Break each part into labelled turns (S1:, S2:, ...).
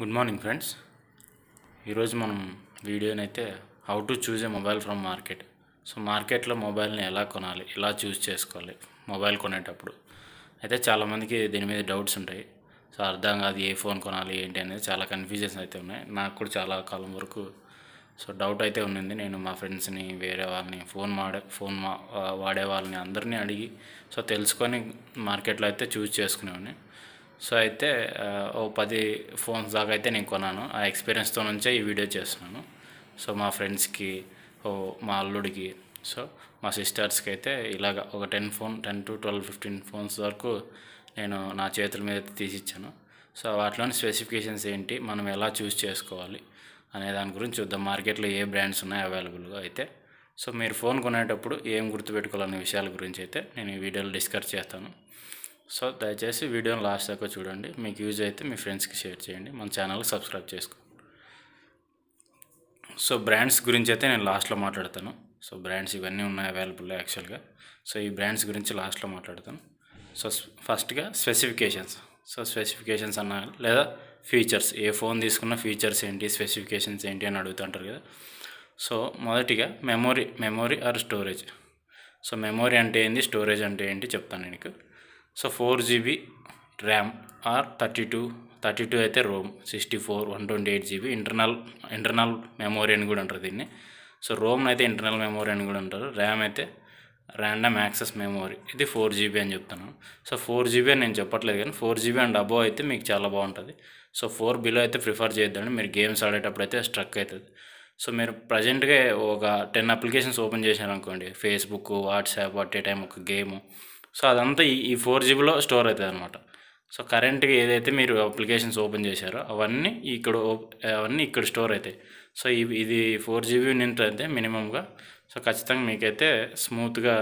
S1: good morning friends ఈరోజు మనం వీడియోనైతే how to choose a mobile from market so మార్కెట్లో మొబైల్ని ఎలా కొనాలి ఎలా చూస్ చేసుకోవాలి మొబైల్ కొనేటప్పుడు అయితే చాలామందికి దీని మీద డౌట్స్ ఉంటాయి సో అర్థం కాదు ఏ ఫోన్ కొనాలి ఏంటి అనేది చాలా కన్ఫ్యూజన్స్ అయితే ఉన్నాయి నాకు కూడా చాలా కాలం వరకు సో డౌట్ అయితే ఉండింది నేను మా ఫ్రెండ్స్ని వేరే వాళ్ళని ఫోన్ వాడే ఫోన్ వాడే వాళ్ళని అందరినీ అడిగి సో తెలుసుకొని మార్కెట్లో అయితే చూస్ చేసుకునేవాడిని సో అయితే ఓ పది ఫోన్స్ దాకా అయితే నేను కొన్నాను ఆ ఎక్స్పీరియన్స్తో నుంచే ఈ వీడియో చేస్తున్నాను సో మా ఫ్రెండ్స్కి ఓ మా అల్లుడికి సో మా సిస్టర్స్కి అయితే ఇలాగ ఒక ten phone ten to twelve fifteen phones వరకు నేను నా చేతుల మీద తీసి ఇచ్చాను సో వాటిలోని స్పెసిఫికేషన్స్ ఏంటి మనం ఎలా చూస్ చేసుకోవాలి అనే దాని గురించి చూద్దాం మార్కెట్లో ఏ బ్రాండ్స్ ఉన్నాయి అవైలబుల్గా అయితే సో మీరు ఫోన్ కొనేటప్పుడు ఏం గుర్తుపెట్టుకోవాలనే విషయాల గురించి అయితే నేను ఈ వీడియోలో డిస్కస్ చేస్తాను సో దయచేసి వీడియోని లాస్ట్ దాకా చూడండి మీకు యూజ్ అయితే మీ ఫ్రెండ్స్కి షేర్ చేయండి మన ఛానల్ సబ్స్క్రైబ్ చేసుకోండి సో బ్రాండ్స్ గురించి అయితే నేను లాస్ట్లో మాట్లాడతాను సో బ్రాండ్స్ ఇవన్నీ ఉన్నాయి అవైలబుల్ యాక్చువల్గా సో ఈ బ్రాండ్స్ గురించి లాస్ట్లో మాట్లాడతాను సో ఫస్ట్గా స్పెసిఫికేషన్స్ సో స్పెసిఫికేషన్స్ అన్న లేదా ఫీచర్స్ ఏ ఫోన్ తీసుకున్న ఫీచర్స్ ఏంటి స్పెసిఫికేషన్స్ ఏంటి అని అడుగుతుంటారు కదా సో మొదటిగా memory memory or storage so memory అంటే ఏంటి స్టోరేజ్ అంటే ఏంటి చెప్తాను నేను so four GB RAM or thirty two thirty two అయితే ROM sixty four one twenty eight GB internal internal memory అని కూడా అంటారు దీన్ని సో రోమ్ అయితే ఇంటర్నల్ మెమోరీ అని కూడా అంటారు ర్యామ్ అయితే ర్యాండమ్ యాక్సెస్ మెమోరీ ఇది ఫోర్ జీబీ అని చెప్తున్నాను సో ఫోర్ జీబీ అని నేను చెప్పట్లేదు కానీ ఫోర్ జీబీ అండ్ అబోవ్ అయితే మీకు చాలా బాగుంటుంది సో ఫోర్ బిలో అయితే ప్రిఫర్ చేయొద్దండి మీరు గేమ్స్ ఆడేటప్పుడు అయితే స్ట్రక్ అవుతుంది సో మీరు ప్రజెంట్గా ఒక టెన్ అప్లికేషన్స్ ఓపెన్ చేశారనుకోండి Facebook WhatsApp at a time ఒక గేమ్ సో అదంతా ఈ ఈ ఫోర్ జీబీలో స్టోర్ అవుతుంది అనమాట సో కరెంట్గా ఏదైతే మీరు అప్లికేషన్స్ ఓపెన్ చేశారో అవన్నీ ఇక్కడ అవన్నీ ఇక్కడ స్టోర్ అవుతాయి సో ఇది ఫోర్ జీబీ నింట్ అయితే మినిమంగా సో ఖచ్చితంగా మీకైతే స్మూత్గా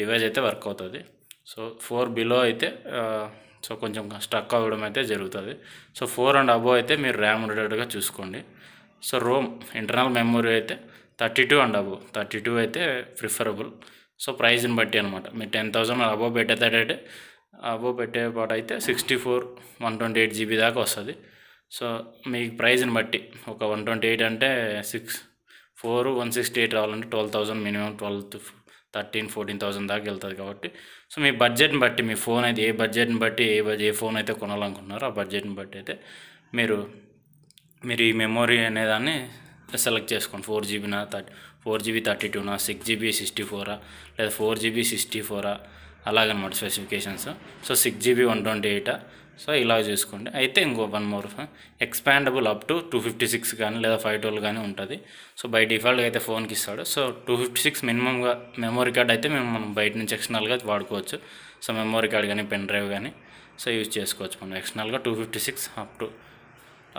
S1: డివైస్ అయితే వర్క్ అవుతుంది సో ఫోర్ బిలో అయితే సో కొంచెం స్టక్ అవ్వడం అయితే జరుగుతుంది సో ఫోర్ అండ్ అబోవ్ అయితే మీరు ర్యామ్ ఉండేటట్టుగా చూసుకోండి సో రోమ్ ఇంటర్నల్ మెమొరీ అయితే thirty two and above thirty two అయితే ప్రిఫరబుల్ సో ప్రైస్ని బట్టి అనమాట మీరు టెన్ థౌసండ్ అబవ్ పెట్టేటట్టే పెట్టే పెట్టేపాటు అయితే sixty four one twenty eight GB దాకా వస్తుంది సో మీకు ప్రైస్ని బట్టి ఒక వన్ ట్వంటీ ఎయిట్ అంటే six four one sixty eight రావాలంటే twelve thousand minimum twelve thirteen fourteen thousand దాకా వెళ్తుంది కాబట్టి సో మీ బడ్జెట్ని బట్టి మీ ఫోన్ అయితే ఏ బడ్జెట్ని బట్టి ఏ ఏ ఫోన్ అయితే కొనాలనుకుంటున్నారో ఆ బడ్జెట్ని బట్టి అయితే మీరు మీరు ఈ మెమొరీ అనేదాన్ని సెలెక్ట్ చేసుకోండి ఫోర్ జీబీనా థర్టీ ఫోర్ జీబీ థర్టీ టూనా సిక్స్ జీబీ సిక్స్టీ ఫోరా లేదా ఫోర్ జీబీ సిక్స్టీ ఫోరా అలాగనమాట specifications so six GB one twenty ఎయిటా సో ఇలా చూసుకోండి అయితే ఇంకో one more expandable up to two fifty six కానీ లేదా ఫైవ్ ట్వెల్వ్ కానీ ఉంటుంది సో బై డిఫాల్ట్గా అయితే ఫోన్కి ఇస్తాడు సో టూ ఫిఫ్టీ సిక్స్ మినిమంగా మెమోరీ కార్డ్ అయితే మేము మనం బయట నుంచి ఎక్స్టర్నల్గా వాడుకోవచ్చు సో మెమోరీ కార్డ్ కానీ పెన్ డ్రైవ్ కానీ సో యూజ్ చేసుకోవచ్చు మనం ఎక్స్టర్నల్గా two fifty six up to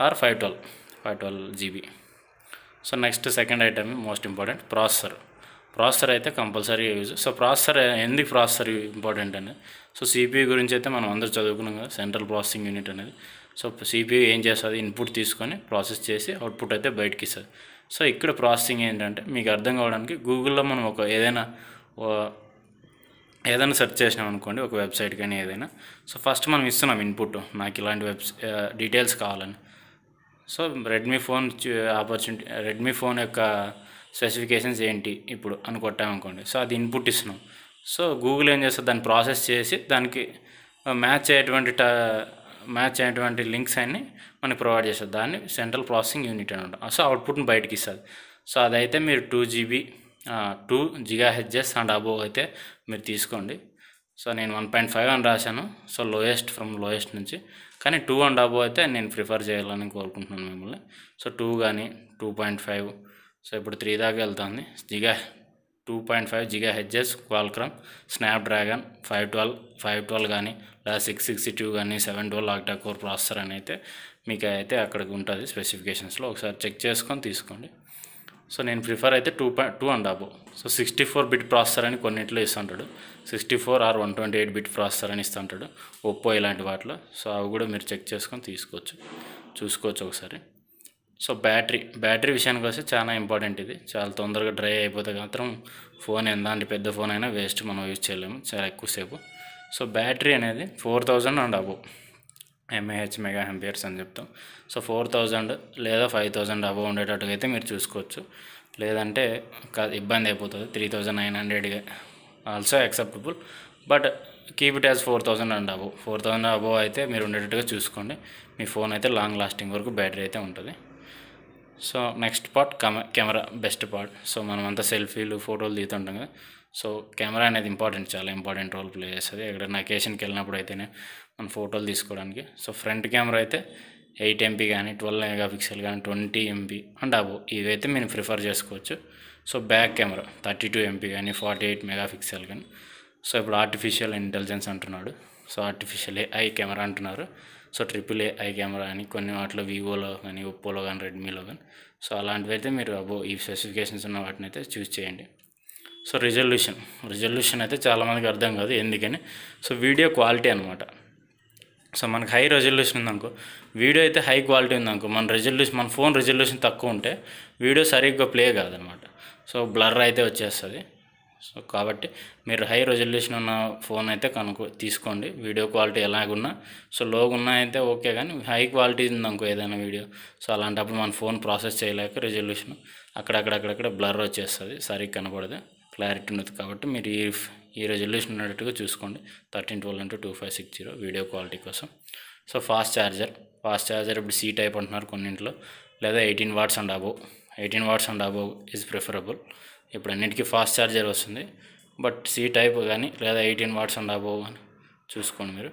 S1: or five twelve five twelve GB so next second item most important processor processor అయితే కంపల్సరీ యూజ్ సో ప్రాసెసర్ ఎందుకు ప్రాసెసర్ ఇంపార్టెంట్ అని so CPU గురించి అయితే మనం అందరూ చదువుకున్నాం కదా సెంట్రల్ ప్రాసెసింగ్ యూనిట్ అనేది సో సిపియూ ఏం చేస్తుంది ఇన్పుట్ తీసుకొని ప్రాసెస్ చేసి అవుట్పుట్ అయితే బయటకి ఇస్తుంది సో ఇక్కడ ప్రాసెసింగ్ ఏంటంటే మీకు అర్థం కావడానికి గూగుల్లో మనం ఒక ఏదైనా ఏదైనా సెర్చ్ చేసినాం అనుకోండి ఒక వెబ్సైట్ కానీ ఏదైనా సో ఫస్ట్ మనం ఇస్తున్నాం ఇన్పుట్ నాకు ఇలాంటి వెబ్ డీటెయిల్స్ కావాలని so Redmi phone opportunity Redmi phone యొక్క స్పెసిఫికేషన్స్ ఏంటి ఇప్పుడు అని కొట్టామనుకోండి సో అది ఇన్పుట్ ఇస్తున్నాం సో గూగుల్ ఏం చేస్తుంది దాన్ని ప్రాసెస్ చేసి దానికి మ్యాచ్ అయ్యేటువంటి ట మ్యాచ్ అయ్యేటువంటి లింక్స్ అన్నీ మనకి ప్రొవైడ్ చేస్తుంది దాన్ని సెంట్రల్ ప్రాసెసింగ్ యూనిట్ అనమాట సో అవుట్పుట్ని బయటకి ఇస్తుంది సో అదైతే మీరు టూ జీబీ టూ జిగా హెచ్ఎస్ అండ్ అబోవ్ అయితే మీరు తీసుకోండి సో నేను వన్ పాయింట్ ఫైవ్ అని రాశాను సో లోయెస్ట్ ఫ్రమ్ లోయెస్ట్ నుంచి కానీ టూ అండ్ అబో అయితే నేను ప్రిఫర్ చేయాలని కోరుకుంటున్నాను మిమ్మల్ని సో టూ కానీ టూ పాయింట్ ఫైవ్ సో ఇప్పుడు త్రీ దాకా వెళ్తుంది giga two point five giga హెచ్ఎస్ Qualcomm Snapdragon five twelve five twelve కానీ లేదా సిక్స్ సిక్స్టీ టూ కానీ seven twelve octacore core processor అని అయితే మీకు అయితే అక్కడికి ఉంటుంది స్పెసిఫికేషన్స్లో ఒకసారి చెక్ చేసుకొని తీసుకోండి సో నేను ప్రిఫర్ అయితే two point two and above so sixty four bit processor అని కొన్నిట్లో ఇస్తుంటాడు sixty four or one twenty eight bit processor అని ఇస్తుంటాడు ఒప్పో ఇలాంటి వాటిలో సో అవి కూడా మీరు చెక్ చేసుకొని తీసుకోవచ్చు చూసుకోవచ్చు ఒకసారి సో బ్యాటరీ బ్యాటరీ విషయానికి వస్తే చాలా ఇంపార్టెంట్ ఇది చాలా తొందరగా డ్రై అయిపోతే మాత్రం ఫోన్ ఎంతంటే పెద్ద ఫోన్ అయినా వేస్ట్ మనం యూజ్ చేయలేము చాలా ఎక్కువసేపు సో బ్యాటరీ అనేది four thousand and above mAh mega amperes అని చెప్తాం సో ఫోర్ థౌజండ్ లేదా ఫైవ్ థౌజండ్ అబవ్ ఉండేటట్టుగా అయితే మీరు చూసుకోవచ్చు లేదంటే ఇబ్బంది అయిపోతుంది త్రీ థౌజండ్ నైన్ హండ్రెడ్గా also acceptable but keep it as four thousand and above four thousand above అయితే మీరు ఉండేటట్టుగా చూసుకోండి మీ ఫోన్ అయితే లాంగ్ లాస్టింగ్ వరకు బ్యాటరీ అయితే ఉంటుంది so next part came camera best part so మనమంతా సెల్ఫీలు ఫోటోలు తీస్తుంటాం కదా సో కెమెరా అనేది ఇంపార్టెంట్ చాలా ఇంపార్టెంట్ రోల్ ప్లే చేస్తుంది ఎక్కడైనా అకేషన్కి వెళ్ళినప్పుడు అయితేనే మనం ఫోటోలు తీసుకోవడానికి సో ఫ్రంట్ కెమెరా అయితే ఎయిట్ ఎంపీ కానీ ట్వెల్వ్ మెగా పిక్సెల్ కానీ ట్వంటీ ఎంపీ అండ్ అబో ఇవైతే మీరు ప్రిఫర్ చేసుకోవచ్చు so back camera thirty two MP కానీ ఫార్టీ ఎయిట్ మెగా పిక్సెల్ కానీ సో ఇప్పుడు ఆర్టిఫిషియల్ ఇంటెలిజెన్స్ అంటున్నాడు సో ఆర్టిఫిషియల్ ఏఐ కెమెరా అంటున్నారు సో ట్రిపుల్ ఏఐ కెమెరా అని కొన్ని వాటిలో వివోలో కానీ ఒప్పోలో కానీ రెడ్మీలో కానీ సో అలాంటివి అయితే మీరు అబో ఈ స్పెసిఫికేషన్స్ ఉన్న వాటిని అయితే చూస్ చేయండి సో రిజల్యూషన్ రిజల్యూషన్ అయితే చాలామందికి అర్థం కాదు ఎందుకని సో వీడియో క్వాలిటీ అనమాట సో మనకి హై రెజల్యూషన్ ఉందనుకో వీడియో అయితే హై క్వాలిటీ ఉందనుకో మన రెజల్యూషన్ మన ఫోన్ రెజల్యూషన్ తక్కువ ఉంటే వీడియో సరిగ్గా ప్లే కాదనమాట సో బ్లర్ అయితే వచ్చేస్తుంది సో కాబట్టి మీరు హై రెజల్యూషన్ ఉన్న ఫోన్ అయితే కనుక తీసుకోండి వీడియో క్వాలిటీ ఎలాగున్నా సో లోగున్నా అయితే ఓకే కానీ హై క్వాలిటీ ఉందనుకో ఏదైనా వీడియో సో అలాంటప్పుడు మన ఫోన్ ప్రాసెస్ చేయలేక రెజల్యూషన్ అక్కడక్కడక్కడక్కడ బ్లర్ వచ్చేస్తుంది సరిగ్గా కనపడదు క్లారిటీ ఉన్నది కాబట్టి మీరు ఈ ఈ రెజల్యూషన్ ఉన్నట్టుగా చూసుకోండి thirteen twelve into two five six zero video quality కోసం so fast charger fast charger ఇప్పుడు సీట్ టైప్ అంటున్నారు లేదా eighteen watts and above eighteen watts and above is preferable ఇప్పుడు అన్నిటికీ ఫాస్ట్ ఛార్జర్ వస్తుంది బట్ సీ టైప్ కానీ లేదా eighteen watts and above కానీ చూసుకోండి మీరు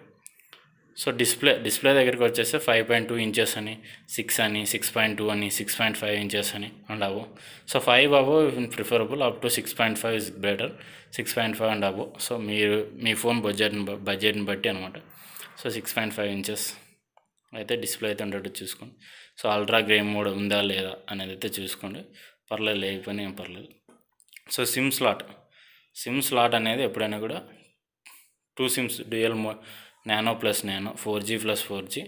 S1: సో డిస్ప్లే డిస్ప్లే దగ్గరికి వచ్చేస్తే ఫైవ్ పాయింట్ టూ ఇంచెస్ అని సిక్స్ అని సిక్స్ పాయింట్ టూ అని సిక్స్ పాయింట్ ఫైవ్ ఇంచెస్ అని and above so five above preferable up to six point five is better six point five and above so మీరు మీ phone బడ్జెట్ని బడ్జెట్ని బట్టి అనమాట సో సిక్స్ పాయింట్ ఫైవ్ ఇంచెస్ అయితే డిస్ప్లే అయితే ఉండేటట్టు చూసుకోండి సో అల్ట్రా గ్రేమ్ మోడ్ ఉందా లేదా అనేది అయితే చూసుకోండి పర్లేదు లేకపోయినా ఏం పర్లేదు so SIM slot SIM slot అనేది ఎప్పుడైనా కూడా టూ సిమ్స్ డ్యూయల్ మో nano plus nano four G plus four G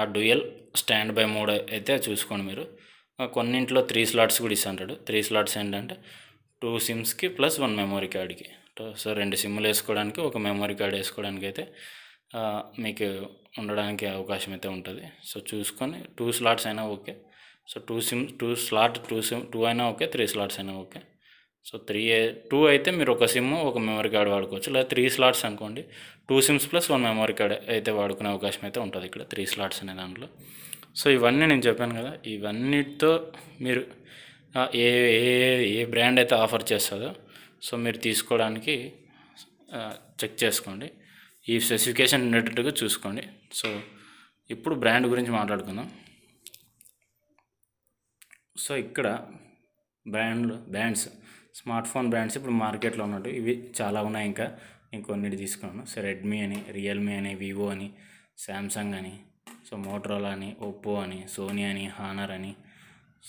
S1: ఆ డ్యూయల్ స్టాండ్ బై మోడ్ అయితే చూసుకోండి మీరు కొన్నింట్లో త్రీ స్లాట్స్ కూడా ఇస్తుంటాడు త్రీ స్లాట్స్ ఏంటంటే టూ సిమ్స్కి ప్లస్ వన్ మెమొరీ కార్డ్కి సో రెండు సిమ్లు వేసుకోవడానికి ఒక మెమొరీ కార్డ్ వేసుకోవడానికి అయితే మీకు ఉండడానికి అవకాశం అయితే ఉంటుంది సో చూసుకొని టూ స్లాట్స్ అయినా okay so two SIM two slot two SIM two అయినా ఓకే త్రీ స్లాట్స్ అయినా ఓకే సో త్రీ టూ అయితే మీరు ఒక సిమ్ ఒక మెమరీ కార్డ్ వాడుకోవచ్చు లేదా త్రీ స్లాట్స్ అనుకోండి two SIMs plus one memory card అయితే వాడుకునే అవకాశం అయితే ఉంటుంది ఇక్కడ త్రీ స్లాట్స్ అనే దాంట్లో సో ఇవన్నీ నేను చెప్పాను కదా ఇవన్నిటితో మీరు ఏ ఏ ఏ బ్రాండ్ అయితే ఆఫర్ చేస్తుందో సో మీరు తీసుకోవడానికి చెక్ చేసుకోండి ఈ స్పెసిఫికేషన్ ఉండేటట్టుగా చూసుకోండి సో ఇప్పుడు బ్రాండ్ గురించి మాట్లాడుకుందాం సో ఇక్కడ బ్రాండ్లు బ్రాండ్స్ స్మార్ట్ ఫోన్ బ్రాండ్స్ ఇప్పుడు మార్కెట్లో ఉన్నట్టు ఇవి చాలా ఉన్నాయి ఇంకా ఇంకొన్నిటి తీసుకున్నాను సో రెడ్మీ అని రియల్మీ అని వివో అని శాంసంగ్ అని సో మోటరోలా అని ఒప్పో అని సోనీ అని హానర్ అని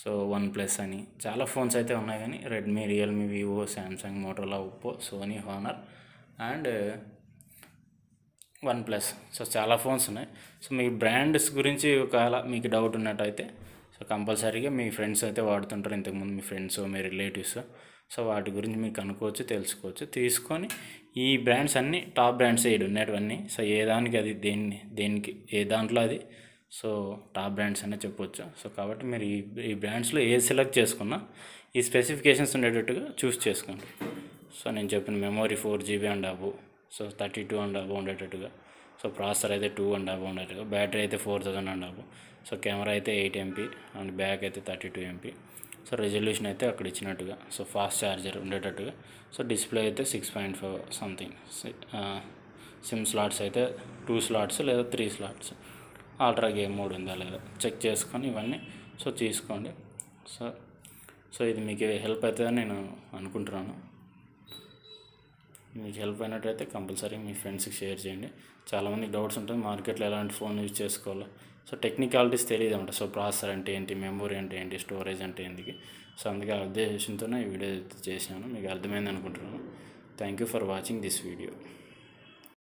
S1: సో వన్ ప్లస్ అని చాలా ఫోన్స్ అయితే ఉన్నాయి కానీ Redmi Realme Vivo Samsung Motorola Oppo Sony Honor and OnePlus so చాలా ఫోన్స్ ఉన్నాయి సో మీ బ్రాండ్స్ గురించి ఒకవేళ మీకు డౌట్ ఉన్నట్టయితే సో కంపల్సరీగా మీ ఫ్రెండ్స్ అయితే వాడుతుంటారు ఇంతకుముందు మీ ఫ్రెండ్స్ మీ రిలేటివ్స్ సో వాటి గురించి మీకు కనుక్కోవచ్చు తెలుసుకోవచ్చు తీసుకొని ఈ బ్రాండ్స్ అన్నీ టాప్ బ్రాండ్స్ ఏడు ఉన్నటువన్నీ సో ఏ దానికి అది దేన్ని దేనికి ఏ దాంట్లో అది సో టాప్ బ్రాండ్స్ అనే చెప్పొచ్చు సో కాబట్టి మీరు ఈ ఈ బ్రాండ్స్లో ఏ సెలెక్ట్ చేసుకున్నా ఈ స్పెసిఫికేషన్స్ ఉండేటట్టుగా చూస్ చేసుకోండి సో నేను చెప్పిన memory four GB and above so thirty two and above ఉండేటట్టుగా సో ప్రాసెసర్ అయితే టూ అండ్ అబో ఉండేటట్టుగా బ్యాటరీ అయితే four thousand and above so camera అయితే ఎయిట్ ఎంపీ అండ్ బ్యాక్ అయితే thirty two MP so resolution అయితే అక్కడ ఇచ్చినట్టుగా so fast charger ఉండేటట్టుగా సో డిస్ప్లే అయితే six point five something SIM slots అయితే టూ స్లాట్స్ లేదా త్రీ స్లాట్స్ ఆల్ట్రా గేమ్ మూడు ఉందా లేదా చెక్ చేసుకొని ఇవన్నీ సో తీసుకోండి సో సో ఇది మీకు హెల్ప్ అవుతుందని నేను అనుకుంటున్నాను మీకు హెల్ప్ అయినట్టయితే కంపల్సరీ మీ ఫ్రెండ్స్కి షేర్ చేయండి చాలామంది డౌట్స్ ఉంటుంది మార్కెట్లో ఎలాంటి ఫోన్ యూజ్ చేసుకోవాలో సో టెక్నికాలిటీస్ తెలియదు అనమాట సో ప్రాసెసర్ అంటే ఏంటి మెమొరీ అంటే ఏంటి స్టోరేజ్ అంటే ఏంటి సో అందుకే ఆ ఉద్దేశంతో ఈ వీడియో చేశాను మీకు అర్థమైంది అనుకుంటున్నాను thank you for watching this video